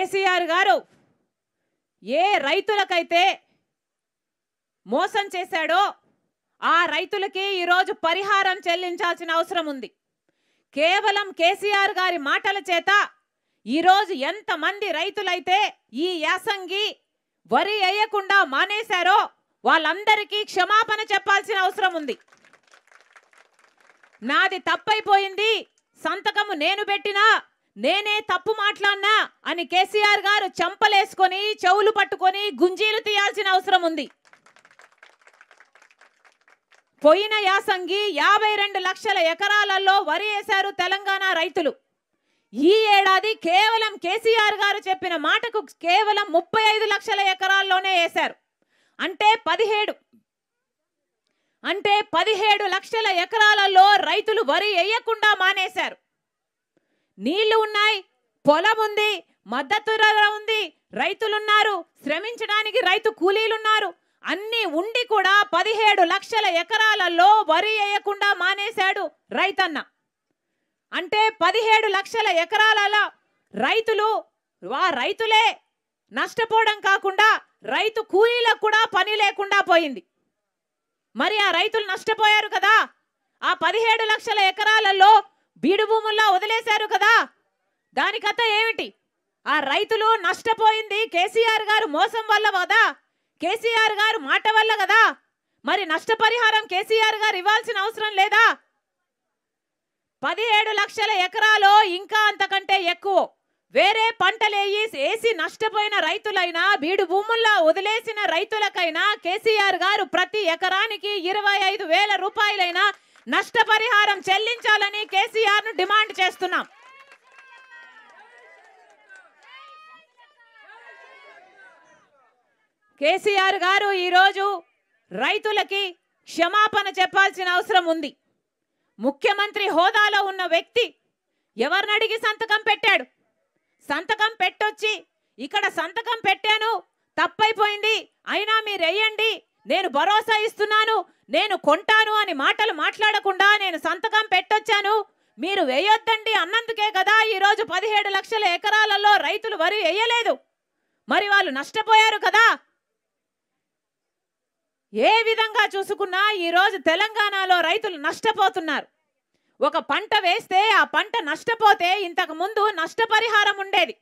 కేసీఆర్ గారు ఏ రైతులకైతే మోసం చేశాడో ఆ రైతులకి ఈరోజు పరిహారం చెల్లించాల్సిన అవసరం ఉంది కేవలం కేసీఆర్ గారి మాటల చేత ఈరోజు ఎంతమంది రైతులైతే ఈ యాసంగి వరి వేయకుండా మానేశారో వాళ్ళందరికీ క్షమాపణ చెప్పాల్సిన అవసరం ఉంది నాది తప్పైపోయింది సంతకము నేను పెట్టినా నేనే తప్పు మాట్లాడినా అని కేసీఆర్ గారు చంపలేసుకొని చెవులు పట్టుకొని గుంజీలు తీయాల్సిన అవసరం ఉంది పోయిన యాసంగి యాభై రెండు లక్షల ఎకరాలలో వరి వేశారు తెలంగాణ రైతులు ఈ ఏడాది కేవలం కేసీఆర్ గారు చెప్పిన మాటకు కేవలం ముప్పై ఐదు లక్షల ఎకరాల్లోనే వేశారు అంటే పదిహేడు అంటే పదిహేడు లక్షల ఎకరాలలో రైతులు వరి వేయకుండా మానేశారు నీళ్లు ఉన్నాయి పొలం ఉంది మద్దతు ఉంది రైతులున్నారు శ్రమించడానికి రైతు కూలీలున్నారు అన్నీ ఉండి కూడా పదిహేడు లక్షల ఎకరాలలో వరి వేయకుండా మానేశాడు రైతన్న అంటే పదిహేడు లక్షల ఎకరాలలో రైతులు వా రైతులే నష్టపోవడం కాకుండా రైతు కూలీలకు కూడా పని లేకుండా పోయింది మరి ఆ రైతులు నష్టపోయారు కదా ఆ పదిహేడు లక్షల ఎకరాలలో బీడు భూముల్లో వదిలేశారు కదా దాని కథ ఏమిటి ఆ రైతులు నష్టపోయింది కేసీఆర్ గారు మోసం వల్ల కదా కేసీఆర్ గారు మాట వల్ల కదా మరి నష్టపరిహారం కేసీఆర్ గారు ఇవ్వాల్సిన అవసరం లేదా పదిహేడు లక్షల ఎకరాలు ఇంకా అంతకంటే ఎక్కువ వేరే పంటలేయి వేసి నష్టపోయిన రైతులైనా బీడు భూముల్లో వదిలేసిన రైతులకైనా కేసీఆర్ గారు ప్రతి ఎకరానికి ఇరవై ఐదు వేల రూపాయలైనా నష్టపరిహారం చెల్లించాలని కేసీఆర్ ను డిమాండ్ చేస్తున్నాం కేసీఆర్ గారు ఈరోజు రైతులకి క్షమాపణ చెప్పాల్సిన అవసరం ఉంది ముఖ్యమంత్రి హోదాలో ఉన్న వ్యక్తి ఎవరిని అడిగి సంతకం పెట్టాడు సంతకం పెట్టొచ్చి ఇక్కడ సంతకం పెట్టాను తప్పైపోయింది అయినా మీరు వేయండి నేను భరోసా ఇస్తున్నాను నేను కొంటాను అని మాటలు మాట్లాడకుండా నేను సంతకం పెట్టొచ్చాను మీరు వేయొద్దండి అన్నందుకే కదా ఈరోజు పదిహేడు లక్షల ఎకరాలలో రైతులు వరి వేయలేదు మరి వాళ్ళు నష్టపోయారు కదా ఏ విధంగా చూసుకున్నా ఈరోజు తెలంగాణలో రైతులు నష్టపోతున్నారు ఒక పంట వేస్తే ఆ పంట నష్టపోతే ఇంతకు ముందు నష్టపరిహారం ఉండేది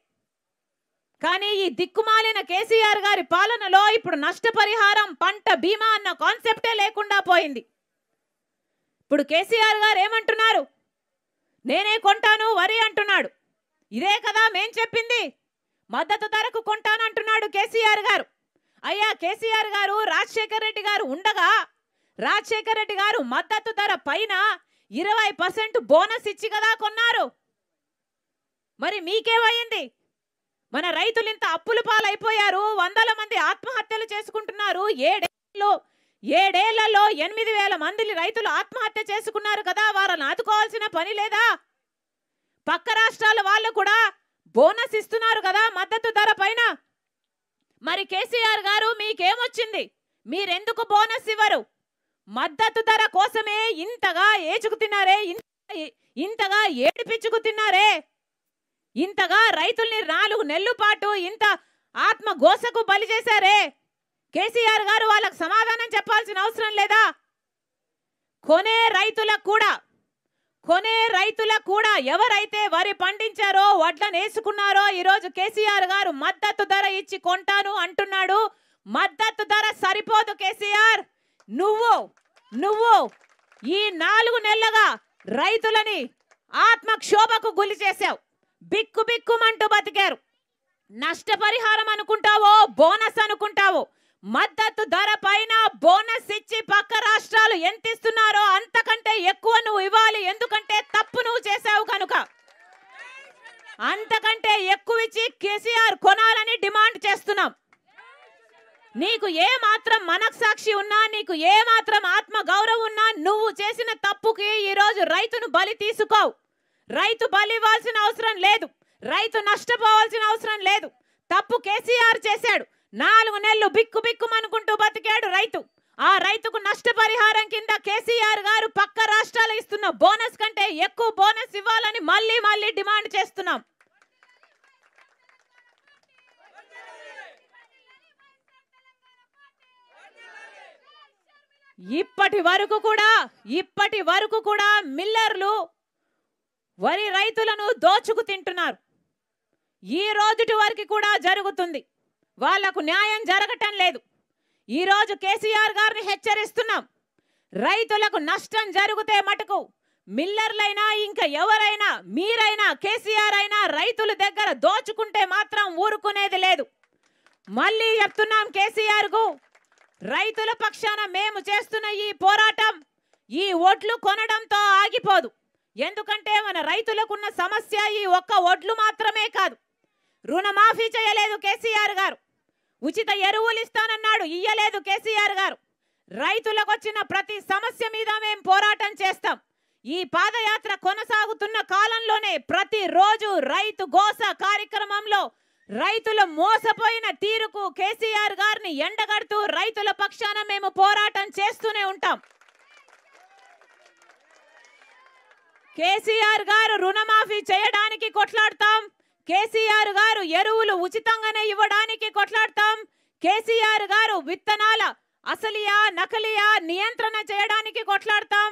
కానీ ఈ దిక్కుమాలిన కేసీఆర్ గారి పాలనలో ఇప్పుడు నష్టపరిహారం పంట బీమా అన్న కాన్సెప్టే లేకుండా పోయింది ఇప్పుడు కేసీఆర్ గారు ఏమంటున్నారు నేనే కొంటాను వరి అంటున్నాడు ఇదే కదా మేం చెప్పింది మద్దతు ధరకు కొంటానంటున్నాడు కేసీఆర్ గారు అయ్యా కేసీఆర్ గారు రాజశేఖర్ రెడ్డి గారు ఉండగా రాజశేఖర్ రెడ్డి గారు మద్దతు ధర పైన ఇరవై పర్సెంట్ బోనస్ ఇచ్చి కదా కొన్నారు మరి మీకేమైంది మన రైతులు ఇంత అప్పుల పాలైపోయారు వందల మంది ఆత్మహత్యలు చేసుకుంటున్నారు ఏడేళ్ళలో ఏడేళ్లలో ఎనిమిది వేల మంది రైతులు ఆత్మహత్య చేసుకున్నారు కదా వారిని ఆదుకోవాల్సిన పని లేదా పక్క రాష్ట్రాల వాళ్ళు కూడా బోనస్ ఇస్తున్నారు కదా మద్దతు ధర పైన మరి కేసీఆర్ గారు మీకేమొచ్చింది మీరెందుకు బోనస్ ఇవ్వరు మద్దతు ధర కోసమే ఇంతగా ఏచుకు తిన్నారే ఇంతగా ఏడిపించుకు తిన్నారే ఇంతగా రైతుల్ని నాలుగు నెలలు పాటు ఇంత ఆత్మ గోసకు బలి చేశారే కేసీఆర్ గారు వాళ్ళకు సమాధానం చెప్పాల్సిన అవసరం లేదా కొనే రైతులకు కూడా కొనే రైతులకు కూడా ఎవరైతే వరి పండించారో వడ్లను వేసుకున్నారో ఈరోజు కేసీఆర్ గారు మద్దతు ధర ఇచ్చి కొంటాను అంటున్నాడు మద్దతు ధర సరిపోదు కేసీఆర్ నువ్వు నువ్వు ఈ నాలుగు నెలలుగా రైతులని ఆత్మక్షోభకు గురి చేశావు బిక్కు బిక్కుమంటూ బతికారు నష్టపరిహారం అనుకుంటావో బోనస్ అనుకుంటావో మద్దతు ధర పైన బోనస్ ఇచ్చి పక్క రాష్ట్రాలు ఎంత ఇస్తున్నారో అంతకంటే ఎక్కువ నువ్వు ఇవ్వాలి ఎందుకంటే తప్పు నువ్వు చేసావు కనుక అంతకంటే ఎక్కువ ఇచ్చి కేసీఆర్ కొనాలని డిమాండ్ చేస్తున్నాం నీకు ఏ మాత్రం మనస్సాక్షి ఉన్నా నీకు ఏ మాత్రం ఆత్మ గౌరవం ఉన్నా నువ్వు చేసిన తప్పుకి ఈరోజు రైతును బలి తీసుకోవు రైతు బలి ఇవ్వాల్సిన అవసరం లేదు రైతు నష్టపోవాల్సిన అవసరం లేదు తప్పు కేసీఆర్ చేశాడు నాలుగు నెలలు బిక్కు బిక్కుమనుకుంటూ బతికాడు రైతు ఆ రైతుకు నష్టపరిహారం కింద కేసీఆర్ గారు పక్క రాష్ట్రాలు ఇస్తున్న బోనస్ కంటే ఎక్కువ బోనస్ ఇవ్వాలని మళ్ళీ మళ్ళీ డిమాండ్ చేస్తున్నాం ఇప్పటి వరకు కూడా ఇప్పటి వరకు కూడా మిల్లర్లు వరి రైతులను దోచుకు తింటున్నారు ఈ రోజుటి వరకు కూడా జరుగుతుంది వాళ్లకు న్యాయం జరగటం లేదు ఈరోజు కేసీఆర్ గారిని హెచ్చరిస్తున్నాం రైతులకు నష్టం జరిగితే మటుకు మిల్లర్లైనా ఇంకా ఎవరైనా మీరైనా కేసీఆర్ అయినా రైతుల దగ్గర దోచుకుంటే మాత్రం ఊరుకునేది లేదు మళ్ళీ చెప్తున్నాం కేసీఆర్కు రైతుల పక్షాన మేము చేస్తున్న ఈ పోరాటం ఈ ఓట్లు కొనడంతో ఆగిపోదు ఎందుకంటే మన రైతులకు ఉన్న సమస్య ఈ ఒక్క ఒడ్లు మాత్రమే కాదు రుణమాఫీ చేయలేదు కేసీఆర్ గారు ఉచిత ఎరువులు ఇస్తానన్నాడు ఇయ్యలేదు కేసీఆర్ గారు రైతులకు వచ్చిన ప్రతి సమస్య మీద మేము పోరాటం చేస్తాం ఈ పాదయాత్ర కొనసాగుతున్న కాలంలోనే ప్రతిరోజు రైతు గోస కార్యక్రమంలో రైతుల మోసపోయిన తీరుకు కేసీఆర్ గారిని ఎండగడుతూ రైతుల పక్షాన మేము పోరాటం చేస్తూనే ఉంటాం కేసీఆర్ గారు రుణమాఫీ చేయడానికి కొట్లాడతాం కేసీఆర్ గారు ఎరువులు ఉచితంగానే ఇవ్వడానికి కొట్లాడతాం కేసీఆర్ గారు విత్తనాల అసలియా నకలియా నియంత్రణ చేయడానికి కొట్లాడతాం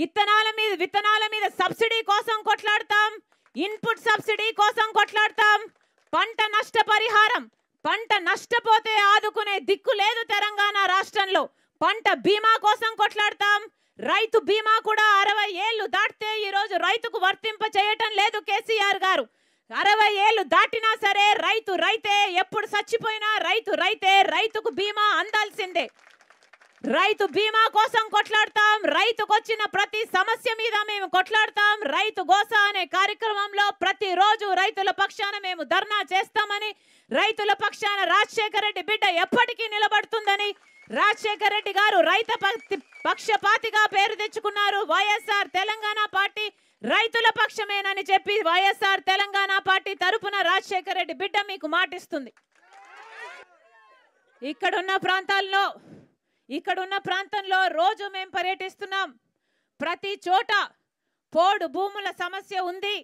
విత్తనాల మీద విత్తనాల మీద సబ్సిడీ కోసం కొట్లాడతాం ఇన్పుట్ సబ్సిడీ కోసం కొట్లాడతాం పంట నష్ట పరిహారం పంట నష్టపోతే ఆదుకునే దిక్కు లేదు తెలంగాణ రాష్ట్రంలో పంట బీమా కోసం కొట్లాడతాం రైతు బీమా కూడా అరవై ఏళ్ళు దాటితే ఈరోజు రైతుకు వర్తింప చేయటం లేదు కేసీఆర్ గారు అరవై ఏళ్ళు దాటినా సరే రైతు రైతే ఎప్పుడు చచ్చిపోయినా రైతు రైతే రైతుకు బీమా అందాల్సిందే రైతు బీమా కోసం కొట్లాడతాం రైతుకు వచ్చిన ప్రతి సమస్య మీద మేము కొట్లాడతాం రైతు గోస అనే కార్యక్రమంలో ప్రతిరోజు రైతుల పక్షాన మేము ధర్నా చేస్తామని రైతుల పక్షాన రాజశేఖర రెడ్డి బిడ్డ ఎప్పటికీ నిలబడుతుందని రాజశేఖర రెడ్డి గారు రైత పక్షపాతిగా పేరు తెచ్చుకున్నారు వైఎస్ఆర్ తెలంగాణ పార్టీ రైతుల పక్షమేనని చెప్పి వైఎస్ఆర్ తెలంగాణ పార్టీ తరఫున రాజశేఖర రెడ్డి బిడ్డ మీకు మాటిస్తుంది ఇక్కడున్న ప్రాంతాల్లో ఇక్కడున్న ప్రాంతంలో రోజు మేము పర్యటిస్తున్నాం ప్రతి చోట పోడు భూముల సమస్య ఉంది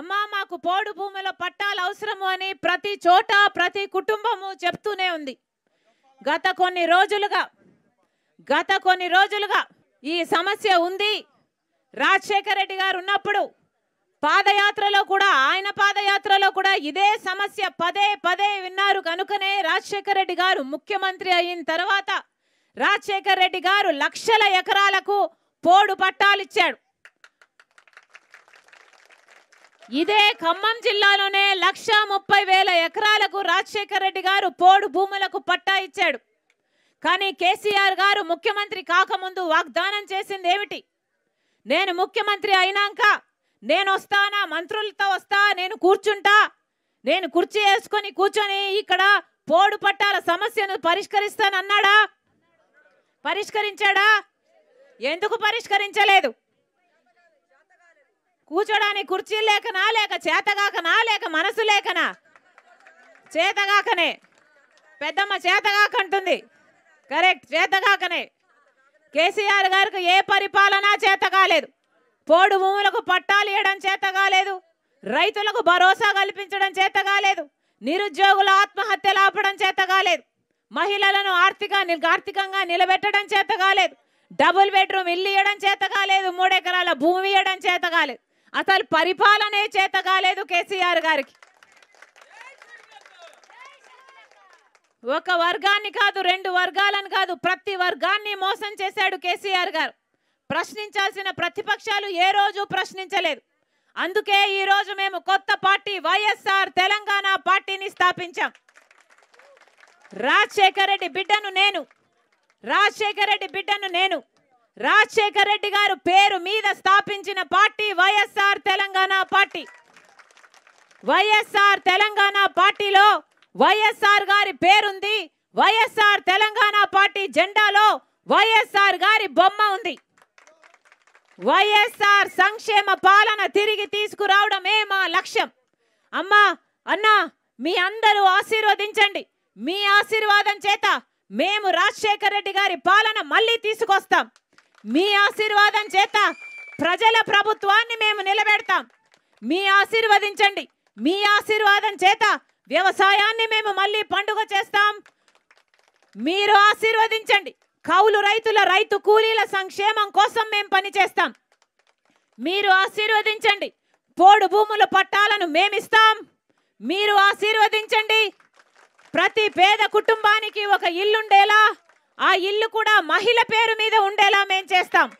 అమ్మా మాకు పోడు భూముల పట్టాలు అవసరము అని ప్రతి చోట ప్రతి కుటుంబము చెప్తూనే ఉంది గత కొన్ని రోజులుగా గత కొన్ని రోజులుగా ఈ సమస్య ఉంది రాజశేఖర రెడ్డి గారు ఉన్నప్పుడు పాదయాత్రలో కూడా ఆయన పాదయాత్రలో కూడా ఇదే సమస్య పదే పదే విన్నారు కనుకనే రాజశేఖర రెడ్డి గారు ముఖ్యమంత్రి అయిన తర్వాత రాజశేఖర రెడ్డి గారు లక్షల ఎకరాలకు పోడు పట్టాలిచ్చాడు ఇదే ఖమ్మం జిల్లాలోనే లక్ష ముప్పై వేల ఎకరాలకు రాజశేఖర రెడ్డి గారు పోడు భూములకు పట్టా ఇచ్చాడు కానీ కేసీఆర్ గారు ముఖ్యమంత్రి కాకముందు వాగ్దానం చేసింది ఏమిటి నేను ముఖ్యమంత్రి అయినాక నేను వస్తానా మంత్రులతో వస్తా నేను కూర్చుంటా నేను కుర్చీ వేసుకొని కూర్చొని ఇక్కడ పోడు పట్టాల సమస్యను పరిష్కరిస్తానన్నాడా పరిష్కరించాడా ఎందుకు పరిష్కరించలేదు కూర్చోడానికి కుర్చీలు లేకనా లేక చేతగాకనా లేక మనసు లేకనా చేతగాకనే పెద్దమ్మ చేతగాకంటుంది కరెక్ట్ చేతగాకనే కేసీఆర్ గారికి ఏ పరిపాలన చేత కాలేదు పోడు భూములకు పట్టాలు ఇవ్వడం చేత కాలేదు రైతులకు భరోసా కల్పించడం చేత కాలేదు నిరుద్యోగుల ఆత్మహత్యలు ఆపడం చేత కాలేదు మహిళలను ఆర్థిక ఆర్థికంగా నిలబెట్టడం చేత కాలేదు డబుల్ బెడ్రూమ్ ఇల్లు ఇవ్వడం చేత కాలేదు మూడెకరాల భూమి ఇవ్వడం చేత కాలేదు అసలు పరిపాలనే చేత కాలేదు కేసీఆర్ గారికి ఒక వర్గాన్ని కాదు రెండు వర్గాలను కాదు ప్రతి వర్గాన్ని మోసం చేశాడు కేసీఆర్ గారు ప్రశ్నించాల్సిన ప్రతిపక్షాలు ఏ రోజు ప్రశ్నించలేదు అందుకే ఈరోజు మేము కొత్త పార్టీ వైఎస్ఆర్ తెలంగాణ పార్టీని స్థాపించాం రాజశేఖర రెడ్డి బిడ్డను నేను రాజశేఖర రెడ్డి బిడ్డను నేను రాజశేఖర్ రెడ్డి గారు పేరు మీద స్థాపించిన పార్టీ వైఎస్ఆర్ తెలంగాణ పార్టీ వైఎస్ఆర్ తెలంగాణ పార్టీలో వైఎస్ఆర్ గారి పేరుంది వైఎస్ఆర్ తెలంగాణ పార్టీ జెండాలో వైఎస్ఆర్ గారి బొమ్మ ఉంది వైఎస్ఆర్ సంక్షేమ పాలన తిరిగి తీసుకురావడమే మా లక్ష్యం అమ్మా అన్నా మీ అందరూ ఆశీర్వదించండి మీ ఆశీర్వాదం చేత మేము రాజశేఖర రెడ్డి గారి పాలన మళ్ళీ తీసుకొస్తాం మీ ఆశీర్వాదం చేత ప్రజల ప్రభుత్వాన్ని మేము నిలబెడతాం మీ ఆశీర్వదించండి మీ ఆశీర్వాదం చేత వ్యవసాయాన్ని మేము మళ్ళీ పండుగ చేస్తాం మీరు ఆశీర్వదించండి కౌలు రైతుల రైతు కూలీల సంక్షేమం కోసం మేము పనిచేస్తాం మీరు ఆశీర్వదించండి పోడు భూముల పట్టాలను మేమిస్తాం మీరు ఆశీర్వదించండి ప్రతి పేద కుటుంబానికి ఒక ఇల్లుండేలా ఆ ఇల్లు కూడా మహిళ పేరు మీద ఉండేలా మేం చేస్తాం